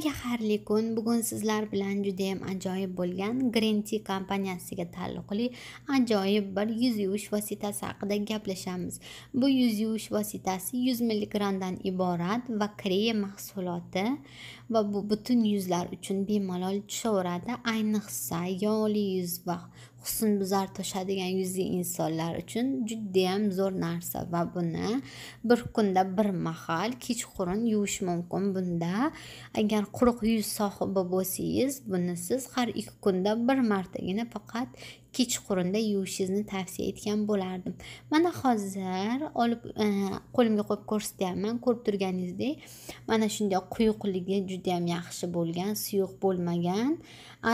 Hammaga xayrli kun. Bugun sizlar bilan juda ham ajoyib bo'lgan Green Tea kompaniyasiga taalluqli ajoyib bir yuz yuvish vositasi haqida gaplashamiz. Bu yuz yuvish vositasi 100 mg dan iborat va krem mahsuloti va bu butun yuzlar uchun bemalol tushaveradi, ayniqsa yog'li yuz va husnbuzar toshadigan yuzli insonlar uchun judayam zo'r narsa va buni bir kunda bir mahal kechqurun yuvish mumkin bunda agar quruq yuz sohibi bo'lsangiz buni siz har ikki kunda bir martagina faqat kechqurunda yuvishingizni tavsiya etgan bo'lardim mana hozir olib e, qo'limga qo'yib ko'rsatyapman ko'rib turganingizdek mana shunday quyuqligi judayam yaxshi bo'lgan suyuq bo'lmagan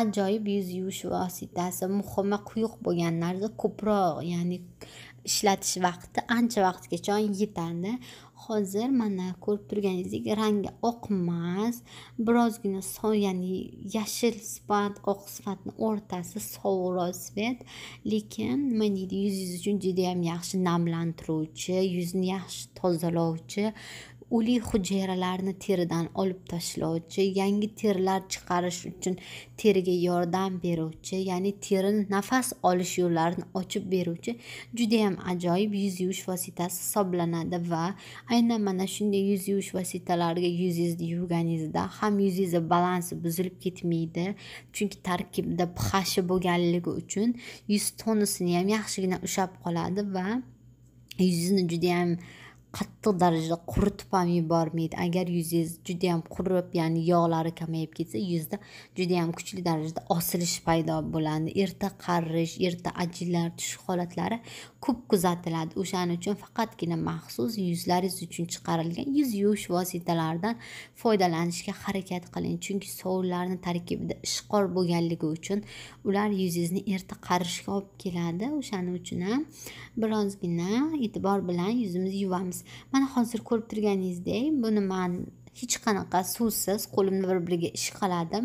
ajoyib yuz yuvish vositasi muhimi va quyuq bo'lganlarida ko'proq ya'ni ishlatish vaqti ancha vaqtgacha yetadi hozir mana ko'rib turganingizdek rangi oqmas birozgina so ya'ni yashil sifat oq sifatni o'rtasi sovuqroq svet lekin nima deydi yuzingiz uchun judayam yaxshi namlantiruvchi yuzni yaxshi tozalovchi uli hujayralarni teridan olib tashlovchi yangi terilar chiqarish uchun teriga yordam beruvchi ya'ni terini nafas olish yo'llarini ochib beruvchi judayam ajoyib yuz yuvish vositasi hisoblanadi va aynan mana shunday yuz yuvish vositalariga yuzingizni yuvganingizda ham yuzingizni balansi buzilib ketmaydi chunki tarkibida pxashi bo'lganligi uchun yuz tonusini ham yaxshigina ushlab qoladi va yuzingizni judayam qattiq darajada quritib ham yubormaydi agar yuzingiz judayam qurib ya'ni yog'lari kamayib ketsa yuzda judayam kuchli darajada osilish paydo bo'ladi erta qarish erta ajinlar tushish holatlari ko'p kuzatiladi o'shaning uchun faqatgina maxsus yuzlaringiz uchun chiqarilgan yuz yuvish vositalaridan foydalanishga harakat qiling chunki sovunlarni tarkibida ishqor bo'lganligi uchun ular yuzingizni erta qarishga olib keladi o'shaning uchun ham birozgina e'tibor bilan yuzimizni yuvamiz mana hozir ko'rib turganingizdek buni man hech qanaqa suvsiz qo'limni bir biriga ishqaladim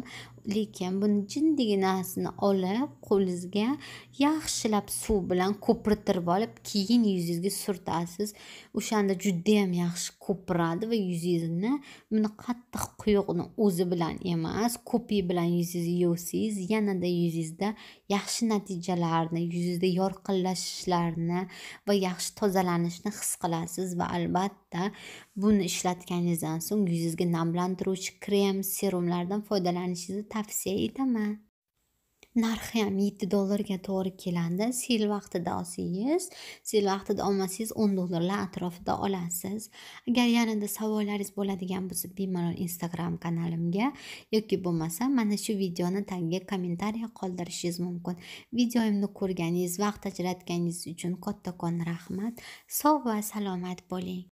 lekin buni jindiginasini olib qo'lingizga yaxshilab suv bilan ko'pirtirib olib keyin yuzingizga surtasiz o'shanda judayam yaxshi ko'piradi va yuzingizni buni qattiq quyuqni o'zi bilan emas ko'pi bilan yuzingizni yuvsangiz yanada yuzingizda yaxshi natijalarni yuzingizda yorqinlashishlarni va yaxshi tozalanishni his qilasiz va albatta buni ishlatganingizdan so'ng yuzingizga namlantiruvchi krem serumlardan foydalanishingizni tavsiya etaman narxi ham yetti dollarga to'g'ri keladi sel vaqtida olsangiz sel vaqtida olmasangiz o'n dollarlar atrofida olasiz agar yanada savollaringiz bo'ladigan bo'lsa bemalol instagram kanalimga yoki bo'lmasa mana shu videoni tagiga kommentariya qoldirishingiz mumkin videomni ko'rganingiz vaqt ajratganingiz uchun kattakon rahmat sog' va salomat bo'ling